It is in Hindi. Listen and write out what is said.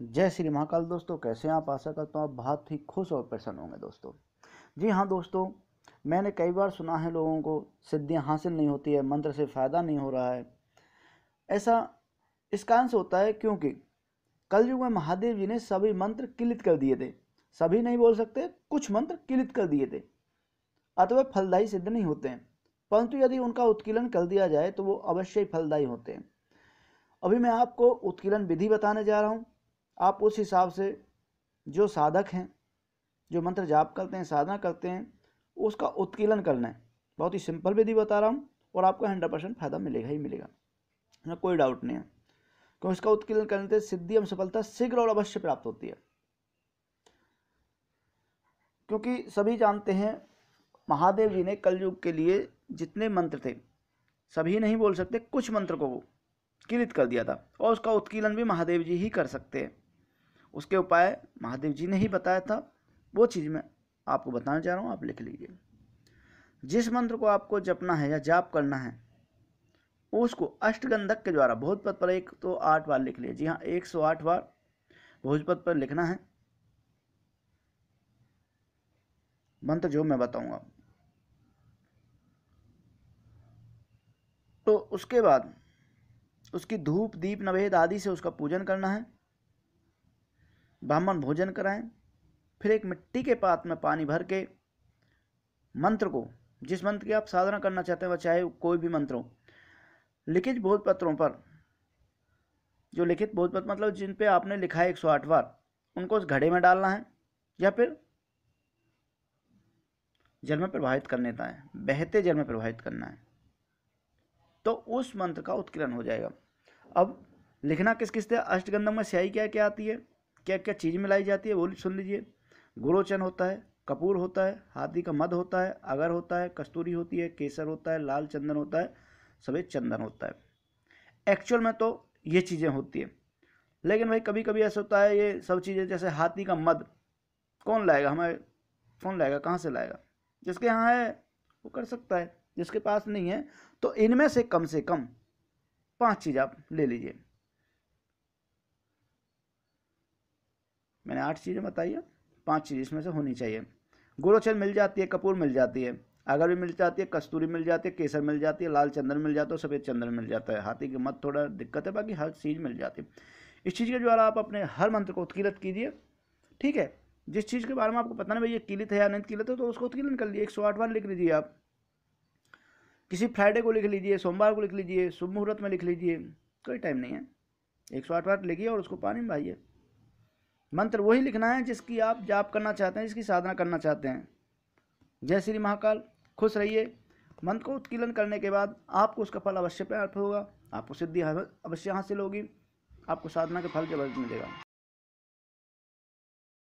जय श्री महाकाल दोस्तों कैसे आप आशा करता हूँ आप बहुत ही खुश और प्रसन्न होंगे दोस्तों जी हाँ दोस्तों मैंने कई बार सुना है लोगों को सिद्धियाँ हासिल नहीं होती है मंत्र से फ़ायदा नहीं हो रहा है ऐसा इस कारण से होता है क्योंकि कलयुग में महादेव जी ने सभी मंत्र किलित कर दिए थे सभी नहीं बोल सकते कुछ मंत्र किलित कर दिए थे अतः फलदायी सिद्ध नहीं होते हैं परंतु यदि उनका उत्कीलन कर दिया जाए तो वो अवश्य ही फलदायी होते हैं अभी मैं आपको उत्कीलन विधि बताने जा रहा हूँ आप उस हिसाब से जो साधक हैं जो मंत्र जाप करते हैं साधना करते हैं उसका उत्कीलन करना है बहुत ही सिंपल विधि बता रहा हूँ और आपको हंड्रेड परसेंट फायदा मिलेगा ही मिलेगा ना कोई डाउट नहीं है क्योंकि इसका उत्कीलन करने से सिद्धि एवं सफलता शीघ्र और अवश्य प्राप्त होती है क्योंकि सभी जानते हैं महादेव जी ने कलयुग के लिए जितने मंत्र थे सभी नहीं बोल सकते कुछ मंत्र को वो किलित कर दिया था और उसका उत्कीलन भी महादेव जी ही कर सकते हैं उसके उपाय महादेव जी ने ही बताया था वो चीज़ मैं आपको बताने जा रहा हूँ आप लिख लीजिए जिस मंत्र को आपको जपना है या जाप करना है उसको अष्टगंधक के द्वारा भोजपद पर एक तो आठ बार लिख लिया जी हाँ एक सौ आठ बार भोजपद पर लिखना है मंत्र जो मैं बताऊंगा तो उसके बाद उसकी धूप दीप नवेद आदि से उसका पूजन करना है ब्राह्मण भोजन कराएं फिर एक मिट्टी के पात में पानी भर के मंत्र को जिस मंत्र की आप साधना करना चाहते हैं वह चाहे कोई भी मंत्र हो लिखित बोधपत्रों पर जो लिखित बोधपत्र मतलब जिन पे आपने लिखा है एक सौ आठ बार उनको उस घड़े में डालना है या फिर जल में प्रभावित कर लेता है बहते जल में प्रभावित करना है तो उस मंत्र का उत्कीर्ण हो जाएगा अब लिखना किस किस अष्टगंधम में स्याही क्या क्या आती है क्या क्या चीज़ मिलाई जाती है वो सुन लीजिए गुरोचन होता है कपूर होता है हाथी का मध होता है अगर होता है कस्तूरी होती है केसर होता है लाल चंदन होता है सफ़ेद चंदन होता है एक्चुअल में तो ये चीज़ें होती हैं लेकिन भाई कभी कभी ऐसा होता है ये सब चीज़ें जैसे हाथी का मध कौन लाएगा हमें कौन लाएगा कहाँ से लाएगा जिसके यहाँ है वो कर सकता है जिसके पास नहीं है तो इनमें से कम से कम पाँच चीज़ आप ले लीजिए मैंने आठ चीज़ें बताई है पाँच चीज़ इसमें से होनी चाहिए गुड़ोचन मिल जाती है कपूर मिल जाती है अगर भी मिल जाती है कस्तूरी मिल जाती है केसर मिल जाती है लाल चंदन मिल जाता है सफ़ेद चंदन मिल जाता है हाथी की मत थोड़ा दिक्कत है बाकी हर चीज़ मिल जाती है इस चीज़ के द्वारा आप अपने हर मंत्र को उत्कीर्त कीजिए ठीक है जिस चीज़ के बारे में आपको पता नहीं भाई ये किलित है या नहीं किलित है तो उसको उत्कीलन कर लीजिए एक सौ आठ बार लिख लीजिए आप किसी फ्राइडे को लिख लीजिए सोमवार को लिख लीजिए शुभ मुहूर्त में लिख लीजिए कोई टाइम नहीं है एक सौ आठ बार लिखिए और उसको पानी में भाइए मंत्र वही लिखना है जिसकी आप जाप करना चाहते हैं जिसकी साधना करना चाहते हैं जय श्री महाकाल खुश रहिए मंत्र को उत्कीलन करने के बाद आपको उसका फल अवश्य प्राप्त होगा आपको सिद्धि अवश्य हासिल होगी आपको साधना के फल जरूर मिलेगा